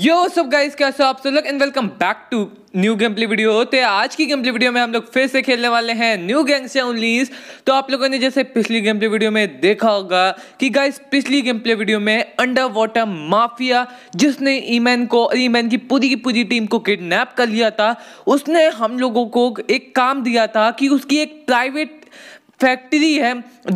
यो सब गाइस कैसे हो आप सब लोग and welcome back to new gameplay video तो आज की गेम प्ले वीडियो में हम लोग फिर से खेलने वाले हैं न्यू गैंग्स से उनलीस तो आप लोगों ने जैसे पिछली गेम प्ले वीडियो में देखा होगा कि गाइस पिछली गेम प्ले वीडियो में अंडर वाटर माफिया जिसने ईमैन को ईमैन की पूरी की पूरी टीम को किडनैप कर लिया था उसने हम लोगों को एक काम दिया था कि उसकी एक प्राइवेट फैक्ट्री है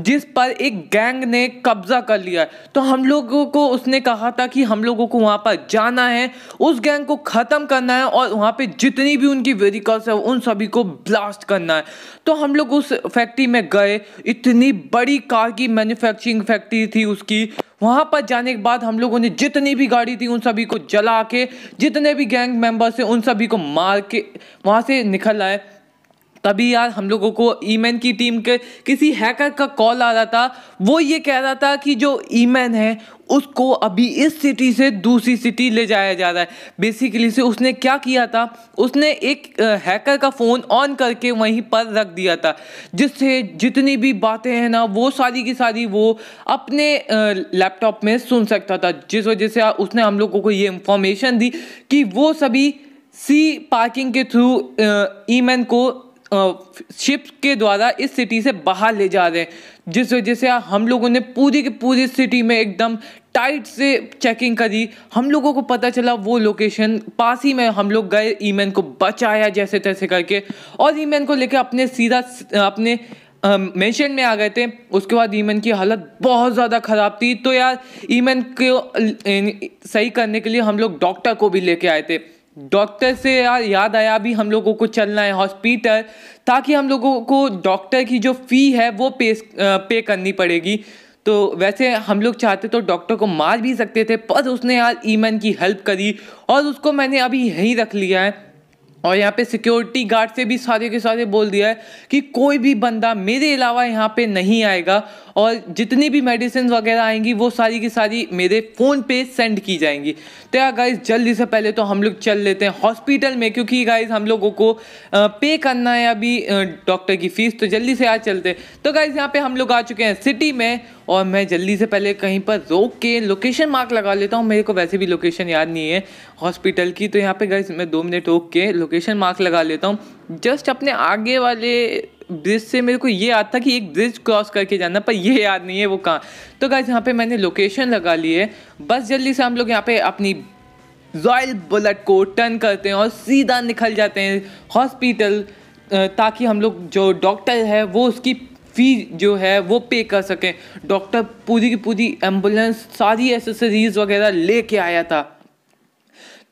जिस पर एक गैंग ने कब्जा कर लिया है तो हम लोगों को उसने कहा था कि हम लोगों को वहाँ पर जाना है उस गैंग को ख़त्म करना है और वहाँ पे जितनी भी उनकी वेरिकल्स है उन सभी को ब्लास्ट करना है तो हम लोग उस फैक्ट्री में गए इतनी बड़ी कार की मैन्युफैक्चरिंग फैक्ट्री थी उसकी वहाँ पर जाने के बाद हम लोगों ने जितनी भी गाड़ी थी उन सभी को जला के जितने भी गैंग मेम्बर्स थे उन सभी को मार के वहाँ से निकल आए तभी यार हम लोगों को ईमैन की टीम के किसी हैकर का कॉल आ रहा था वो ये कह रहा था कि जो ईमैन है उसको अभी इस सिटी से दूसरी सिटी ले जाया जा रहा है बेसिकली से उसने क्या किया था उसने एक हैकर का फ़ोन ऑन करके वहीं पर रख दिया था जिससे जितनी भी बातें हैं ना वो सारी की सारी वो अपने लैपटॉप में सुन सकता था जिस वजह से उसने हम लोगों को ये इंफॉर्मेशन दी कि वो सभी सी पार्किंग के थ्रू ईमैन को शिप के द्वारा इस सिटी से बाहर ले जा रहे हैं जिस वजह से हम लोगों ने पूरी की पूरी सिटी में एकदम टाइट से चेकिंग करी हम लोगों को पता चला वो लोकेशन पास ही में हम लोग गए ईमेन को बचाया जैसे तैसे करके और ईमेन को लेकर अपने सीधा अपने मेंशन में आ गए थे उसके बाद ईमन की हालत बहुत ज़्यादा ख़राब थी तो यार ईमन को सही करने के लिए हम लोग डॉक्टर को भी लेके आए थे डॉक्टर से यार याद आया अभी हम लोगों को चलना है हॉस्पिटल ताकि हम लोगों को डॉक्टर की जो फ़ी है वो पे पे करनी पड़ेगी तो वैसे हम लोग चाहते तो डॉक्टर को मार भी सकते थे पर उसने यार ईमन की हेल्प करी और उसको मैंने अभी यहीं रख लिया है और यहाँ पे सिक्योरिटी गार्ड से भी सारे के सारे बोल दिया है कि कोई भी बंदा मेरे अलावा यहाँ पे नहीं आएगा और जितनी भी मेडिसिन वगैरह आएंगी वो सारी की सारी मेरे फ़ोन पे सेंड की जाएंगी तो यार गाइज जल्दी से पहले तो हम लोग चल लेते हैं हॉस्पिटल में क्योंकि गाइज हम लोगों को पे करना है अभी डॉक्टर की फ़ीस तो जल्दी से आज चलते हैं तो गाइज यहाँ पर हम लोग आ चुके हैं सिटी में और मैं जल्दी से पहले कहीं पर रोक के लोकेशन मार्क लगा लेता हूँ मेरे को वैसे भी लोकेशन याद नहीं है हॉस्पिटल की तो यहाँ पे गाइज मैं दो मिनट रोक के लोकेशन मार्क लगा लेता हूँ जस्ट अपने आगे वाले ब्रिज से मेरे को ये याद था कि एक ब्रिज क्रॉस करके जाना पर ये याद नहीं है वो कहाँ तो गाइज यहाँ पे मैंने लोकेशन लगा ली है बस जल्दी से हम लोग यहाँ पे अपनी रॉयल बुलेट को टर्न करते हैं और सीधा निकल जाते हैं हॉस्पिटल ताकि हम लोग जो डॉक्टर है वो उसकी फ़ी जो है वो पे कर सकें डॉक्टर पूरी की पूरी एम्बुलेंस सारी एसेसरीज़ वगैरह लेके आया था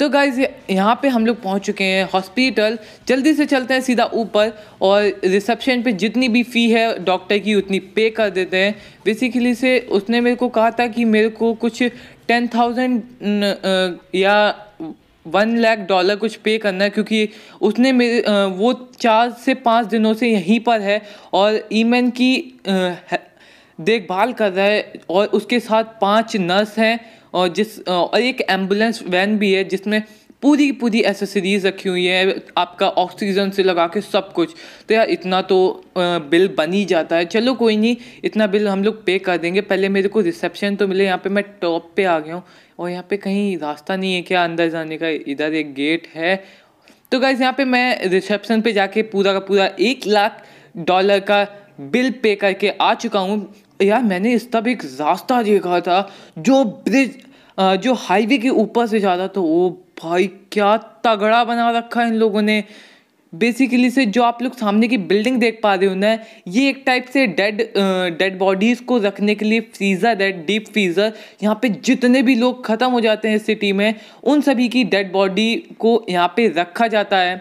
तो गाइज़ यहाँ पे हम लोग पहुँच चुके हैं हॉस्पिटल जल्दी से चलते हैं सीधा ऊपर और रिसेप्शन पे जितनी भी फ़ी है डॉक्टर की उतनी पे कर देते हैं बेसिकली से उसने मेरे को कहा था कि मेरे को कुछ टेन थाउजेंड या वन लाख डॉलर कुछ पे करना है क्योंकि उसने मेरे वो चार से पाँच दिनों से यहीं पर है और ईमन की देखभाल कर रहा है और उसके साथ पाँच नर्स हैं और जिस और एक एम्बुलेंस वैन भी है जिसमें पूरी पूरी एसेसरीज रखी हुई है आपका ऑक्सीजन से लगा के सब कुछ तो यार इतना तो बिल बन ही जाता है चलो कोई नहीं इतना बिल हम लोग पे कर देंगे पहले मेरे को रिसेप्शन तो मिले यहाँ पे मैं टॉप पे आ गया हूँ और यहाँ पे कहीं रास्ता नहीं है क्या अंदर जाने का इधर एक गेट है तो गाइज़ यहाँ पे मैं रिसेप्शन पे जाके पूरा का पूरा एक लाख डॉलर का बिल पे करके आ चुका हूँ यार मैंने इस तब एक रास्ता देखा था जो ब्रिज जो हाईवे के ऊपर से जाता था वो भाई क्या तगड़ा बना रखा है इन लोगों ने बेसिकली से जो आप लोग सामने की बिल्डिंग देख पा रहे हो ना ये एक टाइप से डेड डेड बॉडीज़ को रखने के लिए फ्रीज़र है डीप फ्रीज़र यहाँ पे जितने भी लोग ख़त्म हो जाते हैं सिटी में उन सभी की डेड बॉडी को यहाँ पे रखा जाता है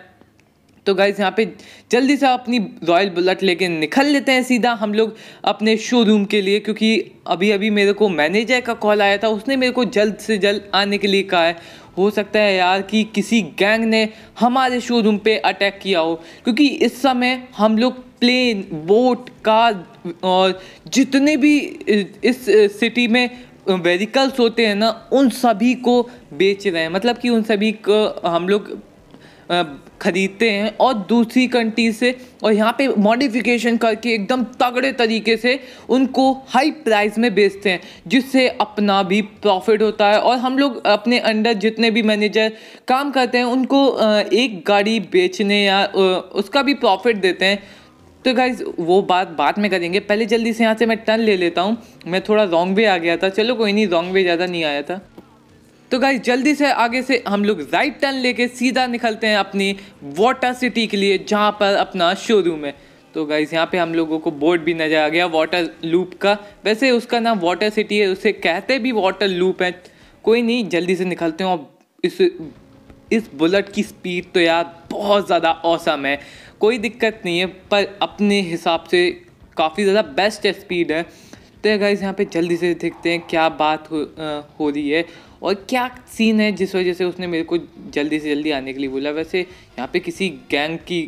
तो गाइज़ यहाँ पे जल्दी से अपनी रॉयल बुलेट लेके निकल लेते हैं सीधा हम लोग अपने शोरूम के लिए क्योंकि अभी अभी मेरे को मैनेजर का कॉल आया था उसने मेरे को जल्द से जल्द आने के लिए कहा है हो सकता है यार कि किसी गैंग ने हमारे शोरूम पे अटैक किया हो क्योंकि इस समय हम लोग प्लेन बोट कार और जितने भी इस सिटी में वेहीकल्स होते हैं ना उन सभी को बेच रहे हैं मतलब कि उन सभी को हम लोग ख़रीदते हैं और दूसरी कंट्री से और यहाँ पे मॉडिफिकेशन करके एकदम तगड़े तरीके से उनको हाई प्राइस में बेचते हैं जिससे अपना भी प्रॉफिट होता है और हम लोग अपने अंडर जितने भी मैनेजर काम करते हैं उनको एक गाड़ी बेचने या उसका भी प्रॉफिट देते हैं तो गाइज वो बात बाद में करेंगे पहले जल्दी से यहाँ से मैं टर्न ले लेता हूँ मैं थोड़ा रॉन्ग वे आ गया था चलो कोई नहीं रॉन्ग वे ज़्यादा नहीं आया था तो गाइज जल्दी से आगे से हम लोग राइट टर्न लेके सीधा निकलते हैं अपनी वाटर सिटी के लिए जहाँ पर अपना शोरूम है तो गाइज यहाँ पे हम लोगों को बोर्ड भी नज़र आ गया वाटर लूप का वैसे उसका नाम वाटर सिटी है उसे कहते भी वाटर लूप है कोई नहीं जल्दी से निकलते हैं और इस इस बुलेट की स्पीड तो यार बहुत ज़्यादा औसम है कोई दिक्कत नहीं है पर अपने हिसाब से काफ़ी ज़्यादा बेस्ट स्पीड है देखते हैं गाइज यहाँ पे जल्दी से देखते हैं क्या बात हो, आ, हो रही है और क्या सीन है जिस वजह से उसने मेरे को जल्दी से जल्दी आने के लिए बोला वैसे यहाँ पे किसी गैंग की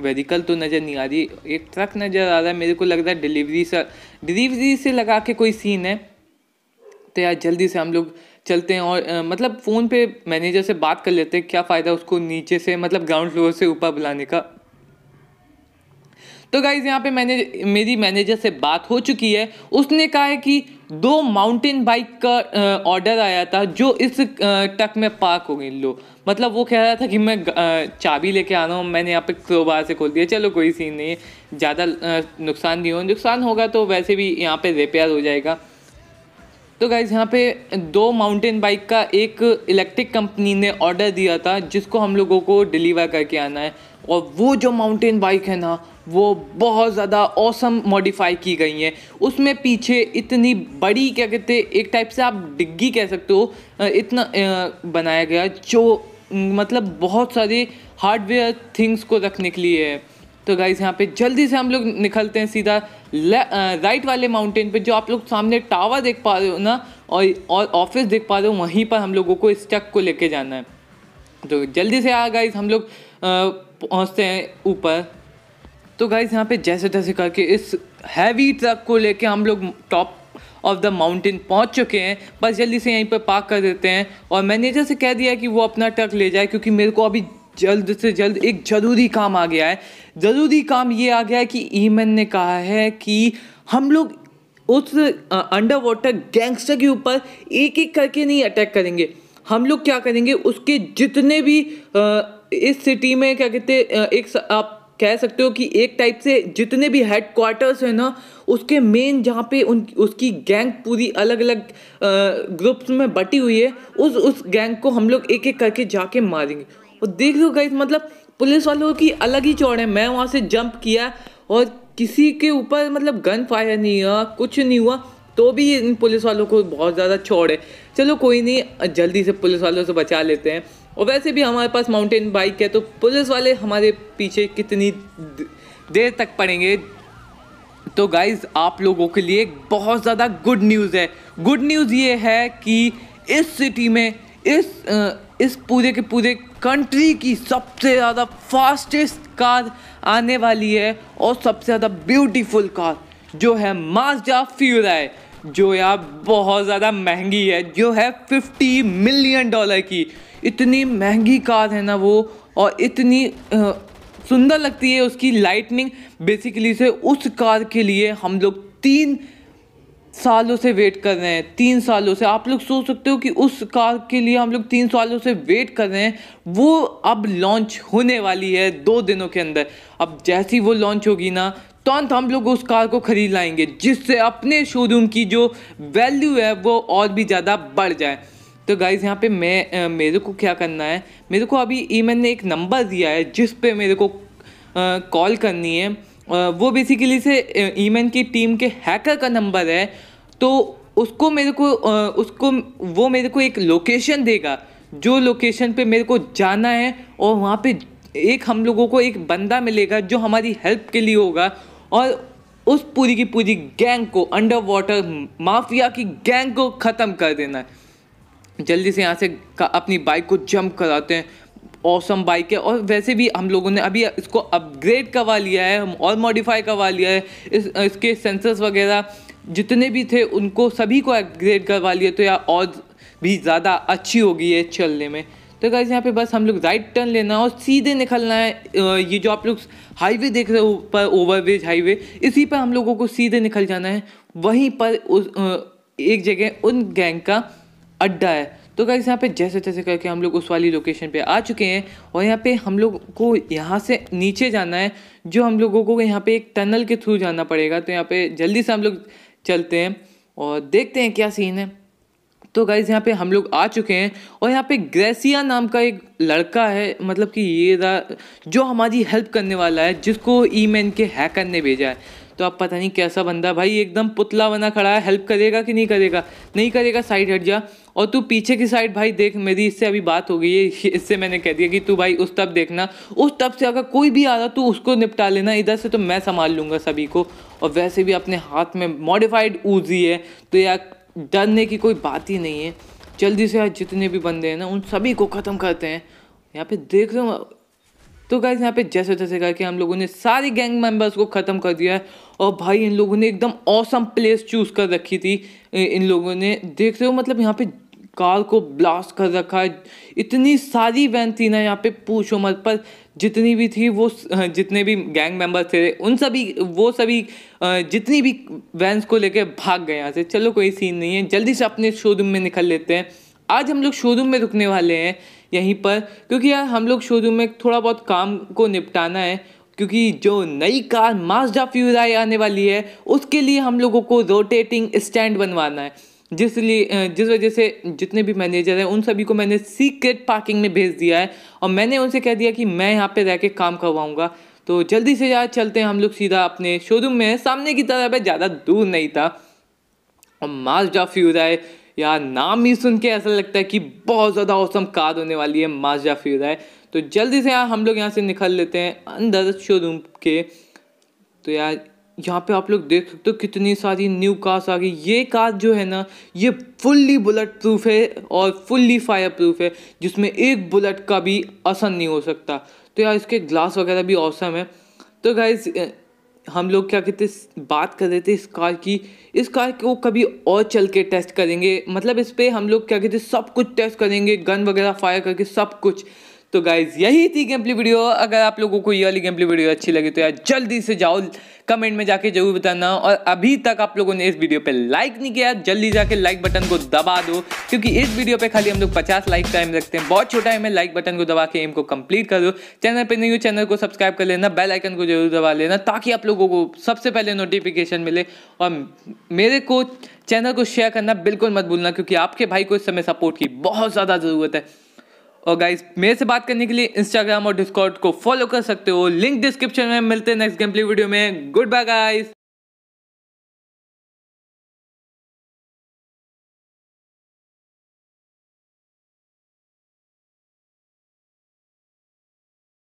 वेहिकल तो नज़र नहीं आ रही एक ट्रक नज़र आ रहा है मेरे को लग रहा है डिलीवरी से डिलीवरी से लगा के कोई सीन है तो यार जल्दी से हम लोग चलते हैं और आ, मतलब फ़ोन पे मैनेजर से बात कर लेते हैं क्या फ़ायदा उसको नीचे से मतलब ग्राउंड फ्लोर से ऊपर बुलाने का तो गाइज़ यहाँ पे मैंने मेरी मैनेजर से बात हो चुकी है उसने कहा है कि दो माउंटेन बाइक का ऑर्डर आया था जो इस टक में पार्क हो गई लो मतलब वो कह रहा था कि मैं चाबी लेके आ रहा हूँ मैंने यहाँ पे क्रोबार से खोल दिया चलो कोई सीन नहीं है ज़्यादा नुकसान नहीं हो नुकसान होगा तो वैसे भी यहाँ पे रिपेयर हो जाएगा तो गाइज़ यहाँ पे दो माउंटेन बाइक का एक इलेक्ट्रिक कंपनी ने ऑर्डर दिया था जिसको हम लोगों को डिलीवर करके आना है और वो जो माउंटेन बाइक है ना वो बहुत ज़्यादा औसम मॉडिफाई की गई है उसमें पीछे इतनी बड़ी क्या कहते एक टाइप से आप डिग्गी कह सकते हो इतना बनाया गया जो मतलब बहुत सारे हार्डवेयर थिंग्स को रखने के लिए है तो गाइज़ यहाँ पे जल्दी से हम लोग निकलते हैं सीधा राइट uh, वाले माउंटेन पे जो आप लोग सामने टावर देख पा रहे हो ना और और ऑफिस देख पा रहे हो वहीं पर हम लोगों को इस ट्रक को लेके जाना है तो जल्दी से आ गाइज हम लोग uh, पहुँचते हैं ऊपर तो गाइज यहाँ पे जैसे तैसे करके इस हैवी ट्रक को लेके हम लोग टॉप ऑफ द माउंटेन पहुंच चुके हैं बस जल्दी से यहीं पर पार्क कर देते हैं और मैनेजर से कह दिया कि वो अपना ट्रक ले जाए क्योंकि मेरे को अभी जल्द से जल्द एक ज़रूरी काम आ गया है ज़रूरी काम ये आ गया है कि ईमन ने कहा है कि हम लोग उस अंडर वाटर गैंगस्टर के ऊपर एक एक करके नहीं अटैक करेंगे हम लोग क्या करेंगे उसके जितने भी इस सिटी में क्या कहते एक आप कह सकते हो कि एक टाइप से जितने भी हेड क्वार्टर्स हैं ना उसके मेन जहाँ पे उन उसकी गैंग पूरी अलग अलग ग्रुप्स में बटी हुई है उस उस गैंग को हम लोग एक एक करके जाके मारेंगे और देख लो तो गई मतलब पुलिस वालों की अलग ही चौड़ है मैं वहाँ से जंप किया और किसी के ऊपर मतलब गन फायर नहीं हुआ कुछ नहीं हुआ तो भी इन पुलिस वालों को बहुत ज़्यादा चौड़ है चलो कोई नहीं जल्दी से पुलिस वालों से बचा लेते हैं और वैसे भी हमारे पास माउंटेन बाइक है तो पुलिस वाले हमारे पीछे कितनी देर तक पड़ेंगे तो गाइज आप लोगों के लिए बहुत ज़्यादा गुड न्यूज़ है गुड न्यूज़ ये है कि इस सिटी में इस इस पूरे के पूरे कंट्री की सबसे ज़्यादा फास्टेस्ट कार आने वाली है और सबसे ज़्यादा ब्यूटीफुल कार जो है माजदा फ्यूराय जो यार बहुत ज़्यादा महंगी है जो है 50 मिलियन डॉलर की इतनी महंगी कार है ना वो और इतनी सुंदर लगती है उसकी लाइटनिंग बेसिकली से उस कार के लिए हम लोग तीन सालों से वेट कर रहे हैं तीन सालों से आप लोग सोच सकते हो कि उस कार के लिए हम लोग तीन सालों से वेट कर रहे हैं वो अब लॉन्च होने वाली है दो दिनों के अंदर अब जैसी वो लॉन्च होगी ना तुरंत हम लोग उस कार को ख़रीद लाएंगे जिससे अपने शोरूम की जो वैल्यू है वो और भी ज़्यादा बढ़ जाए तो गाइज़ यहाँ पे मैं मेरे को क्या करना है मेरे को अभी ई ने एक नंबर दिया है जिस पे मेरे को कॉल करनी है वो बेसिकली से ईमन की टीम के हैकर का नंबर है तो उसको मेरे को उसको वो मेरे को एक लोकेशन देगा जो लोकेशन पे मेरे को जाना है और वहाँ पे एक हम लोगों को एक बंदा मिलेगा जो हमारी हेल्प के लिए होगा और उस पूरी की पूरी गैंग को अंडर वाटर माफिया की गैंग को ख़त्म कर देना है जल्दी से यहाँ से अपनी बाइक को जंप कराते हैं औसम बाइक है और वैसे भी हम लोगों ने अभी इसको अपग्रेड करवा लिया है और मॉडिफाई करवा लिया है इस इसके सेंसर्स वगैरह जितने भी थे उनको सभी को अपग्रेड करवा लिया तो यार और भी ज़्यादा अच्छी होगी ये चलने में तो गाइज़ यहाँ पे बस हम लोग राइट टर्न लेना है और सीधे निकलना है ये जो आप लोग हाईवे देख रहे हो ऊपर ओवरब्रिज हाईवे इसी पर हम लोगों को सीधे निकल जाना है वहीं पर उस एक जगह उन गैंग का अड्डा है तो गाइज यहाँ पे जैसे तैसे करके हम लोग उस वाली लोकेशन पे आ चुके हैं और यहाँ पे हम लोग को यहाँ से नीचे जाना है जो हम लोगों को यहाँ पे एक टनल के थ्रू जाना पड़ेगा तो यहाँ पे जल्दी से हम लोग चलते हैं और देखते हैं क्या सीन है तो गाइज़ यहाँ पे हम लोग आ चुके हैं और यहाँ पे ग्रेसिया नाम का एक लड़का है मतलब कि ये जो हमारी हेल्प करने वाला है जिसको ई मैन के हैकर ने भेजा है तो आप पता नहीं कैसा बंदा भाई एकदम पुतला बना खड़ा है हेल्प करेगा कि नहीं करेगा नहीं करेगा साइड हट जा और तू पीछे की साइड भाई देख मेरी इससे अभी बात हो गई है इससे मैंने कह दिया कि तू भाई उस तब देखना उस तब से अगर कोई भी आ रहा तो उसको निपटा लेना इधर से तो मैं संभाल लूँगा सभी को और वैसे भी अपने हाथ में मॉडिफाइड ऊजी है तो यार डरने की कोई बात ही नहीं है जल्दी से यार जितने भी बंदे हैं ना उन सभी को ख़त्म करते हैं यहाँ पे देख रहे हो तो गाइज यहाँ पे जैसे तैसे करके हम लोगों ने सारी गैंग मेंबर्स को ख़त्म कर दिया है और भाई इन लोगों ने एकदम औसम प्लेस चूज़ कर रखी थी इन लोगों ने देख रहे हो मतलब यहाँ पे कार को ब्लास्ट कर रखा है इतनी सारी वैन थी ना यहाँ पे पूछो मत पर जितनी भी थी वो हाँ, जितने भी गैंग मेंबर थे उन सभी वो सभी हाँ, जितनी भी वैन्स को लेके भाग गए यहाँ से चलो कोई सीन नहीं है जल्दी से अपने शोरूम में निकल लेते हैं आज हम लोग शोरूम में रुकने वाले हैं यहीं पर क्योंकि यार हम लोग शोरूम में थोड़ा बहुत काम को निपटाना है क्योंकि जो नई कार माजडा फ्यूराई आने वाली है उसके लिए हम लोगों को रोटेटिंग स्टैंड बनवाना है जिस लिए जिस वजह से जितने भी मैनेजर हैं उन सभी को मैंने सीक्रेट पार्किंग में भेज दिया है और मैंने उनसे कह दिया कि मैं यहाँ पे रह के काम करवाऊँगा तो जल्दी से ज्यादा चलते हैं हम लोग सीधा अपने शोरूम में सामने की तरफ है ज़्यादा दूर नहीं था और माजडा फ्यूरा है यार नाम ही सुन के ऐसा लगता है कि बहुत ज़्यादा औसम कार होने वाली है माजडा फ्यूरा है तो जल्दी से यार हम लोग यहाँ से निकल लेते हैं अंदर शोरूम के तो यार यहाँ पे आप लोग देख सकते हो कितनी सारी न्यू कार्स आ गई ये कार जो है ना ये फुल्ली बुलेट प्रूफ है और फुल्ली फायर प्रूफ है जिसमें एक बुलेट का भी असर नहीं हो सकता तो यार इसके ग्लास वगैरह भी औसम है तो गाइज हम लोग क्या कहते बात कर रहे थे इस कार की इस कार को कभी और चल के टेस्ट करेंगे मतलब इस पर हम लोग क्या कहते सब कुछ टेस्ट करेंगे गन वगैरह फायर करके सब कुछ तो गाइज यही थी गेम प्ले वीडियो अगर आप लोगों को ये वाली गेम प्ले वीडियो अच्छी लगी तो यार जल्दी से जाओ कमेंट में जाके जरूर बताना और अभी तक आप लोगों ने इस वीडियो पे लाइक नहीं किया जल्दी जाके लाइक बटन को दबा दो क्योंकि इस वीडियो पे खाली हम लोग 50 लाइक टाइम रखते हैं बहुत छोटा है मैं लाइक बटन को दबा के एम को कंप्लीट कर दो चैनल पे नहीं हो चैनल को सब्सक्राइब कर लेना बेल आइकन को जरूर दबा लेना ताकि आप लोगों को सबसे पहले नोटिफिकेशन मिले और मेरे को चैनल को शेयर करना बिल्कुल मत भूलना क्योंकि आपके भाई को इस समय सपोर्ट की बहुत ज़्यादा ज़रूरत है और गाइज मेरे से बात करने के लिए इंस्टाग्राम और डिस्कॉर्ड को फॉलो कर सकते हो लिंक डिस्क्रिप्शन में मिलते हैं नेक्स्ट गेम प्ले वीडियो में गुड बाय गाइज